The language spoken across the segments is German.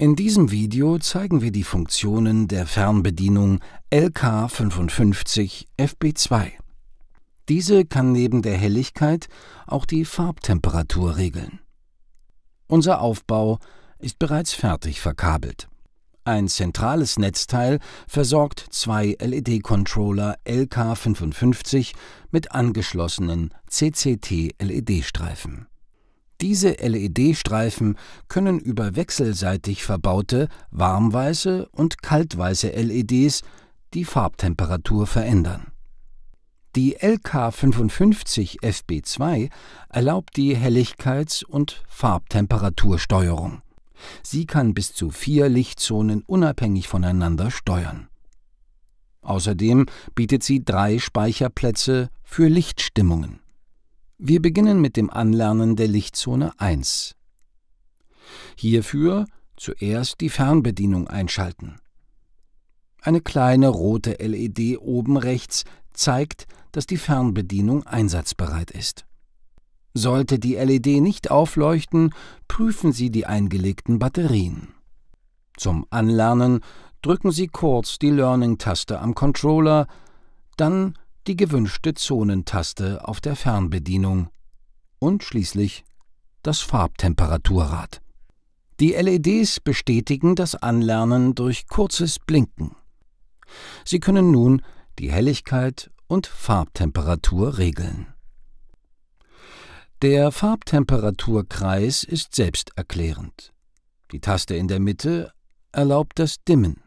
In diesem Video zeigen wir die Funktionen der Fernbedienung LK55 FB2. Diese kann neben der Helligkeit auch die Farbtemperatur regeln. Unser Aufbau ist bereits fertig verkabelt. Ein zentrales Netzteil versorgt zwei LED-Controller LK55 mit angeschlossenen CCT-LED-Streifen. Diese LED-Streifen können über wechselseitig verbaute warmweiße und kaltweiße LEDs die Farbtemperatur verändern. Die LK55 FB2 erlaubt die Helligkeits- und Farbtemperatursteuerung. Sie kann bis zu vier Lichtzonen unabhängig voneinander steuern. Außerdem bietet sie drei Speicherplätze für Lichtstimmungen. Wir beginnen mit dem Anlernen der Lichtzone 1. Hierfür zuerst die Fernbedienung einschalten. Eine kleine rote LED oben rechts zeigt, dass die Fernbedienung einsatzbereit ist. Sollte die LED nicht aufleuchten, prüfen Sie die eingelegten Batterien. Zum Anlernen drücken Sie kurz die Learning-Taste am Controller, dann die gewünschte Zonentaste auf der Fernbedienung und schließlich das Farbtemperaturrad. Die LEDs bestätigen das Anlernen durch kurzes Blinken. Sie können nun die Helligkeit und Farbtemperatur regeln. Der Farbtemperaturkreis ist selbsterklärend. Die Taste in der Mitte erlaubt das Dimmen.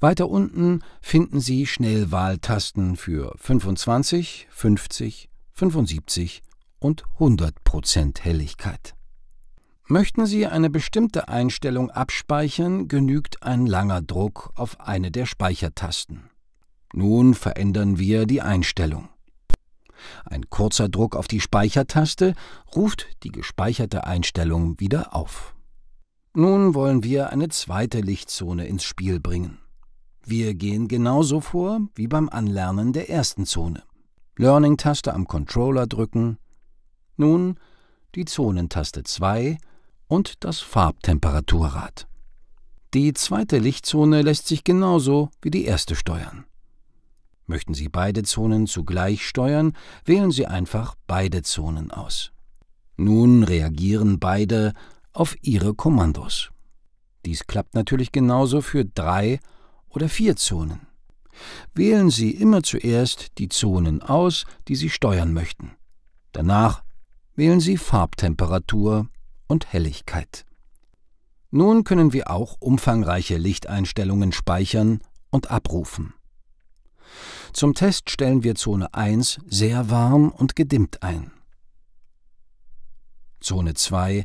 Weiter unten finden Sie Schnellwahltasten für 25, 50, 75 und 100% Helligkeit. Möchten Sie eine bestimmte Einstellung abspeichern, genügt ein langer Druck auf eine der Speichertasten. Nun verändern wir die Einstellung. Ein kurzer Druck auf die Speichertaste ruft die gespeicherte Einstellung wieder auf. Nun wollen wir eine zweite Lichtzone ins Spiel bringen. Wir gehen genauso vor wie beim Anlernen der ersten Zone. Learning-Taste am Controller drücken, nun die Zonentaste 2 und das Farbtemperaturrad. Die zweite Lichtzone lässt sich genauso wie die erste steuern. Möchten Sie beide Zonen zugleich steuern, wählen Sie einfach beide Zonen aus. Nun reagieren beide auf Ihre Kommandos. Dies klappt natürlich genauso für drei oder vier Zonen. Wählen Sie immer zuerst die Zonen aus, die Sie steuern möchten. Danach wählen Sie Farbtemperatur und Helligkeit. Nun können wir auch umfangreiche Lichteinstellungen speichern und abrufen. Zum Test stellen wir Zone 1 sehr warm und gedimmt ein. Zone 2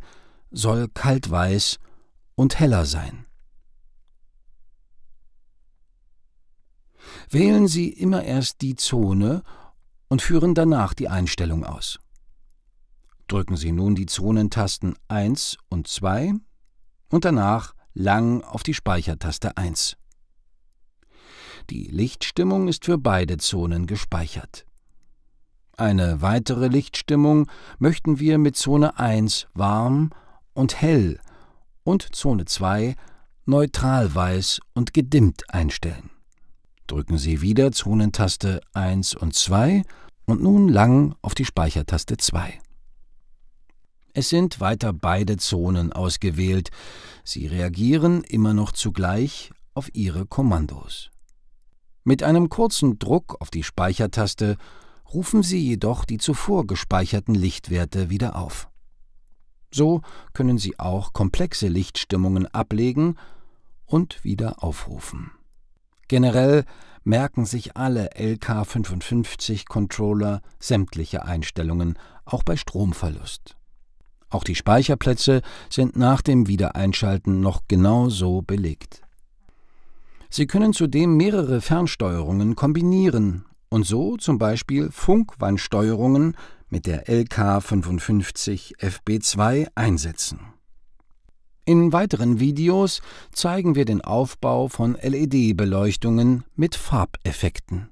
soll kaltweiß und heller sein. wählen Sie immer erst die Zone und führen danach die Einstellung aus. Drücken Sie nun die Zonentasten 1 und 2 und danach lang auf die Speichertaste 1. Die Lichtstimmung ist für beide Zonen gespeichert. Eine weitere Lichtstimmung möchten wir mit Zone 1 warm und hell und Zone 2 neutral weiß und gedimmt einstellen. Drücken Sie wieder Zonentaste 1 und 2 und nun lang auf die Speichertaste 2. Es sind weiter beide Zonen ausgewählt. Sie reagieren immer noch zugleich auf Ihre Kommandos. Mit einem kurzen Druck auf die Speichertaste rufen Sie jedoch die zuvor gespeicherten Lichtwerte wieder auf. So können Sie auch komplexe Lichtstimmungen ablegen und wieder aufrufen. Generell merken sich alle LK55-Controller sämtliche Einstellungen, auch bei Stromverlust. Auch die Speicherplätze sind nach dem Wiedereinschalten noch genau so belegt. Sie können zudem mehrere Fernsteuerungen kombinieren und so zum Beispiel Funkwandsteuerungen mit der LK55 FB2 einsetzen. In weiteren Videos zeigen wir den Aufbau von LED-Beleuchtungen mit Farbeffekten.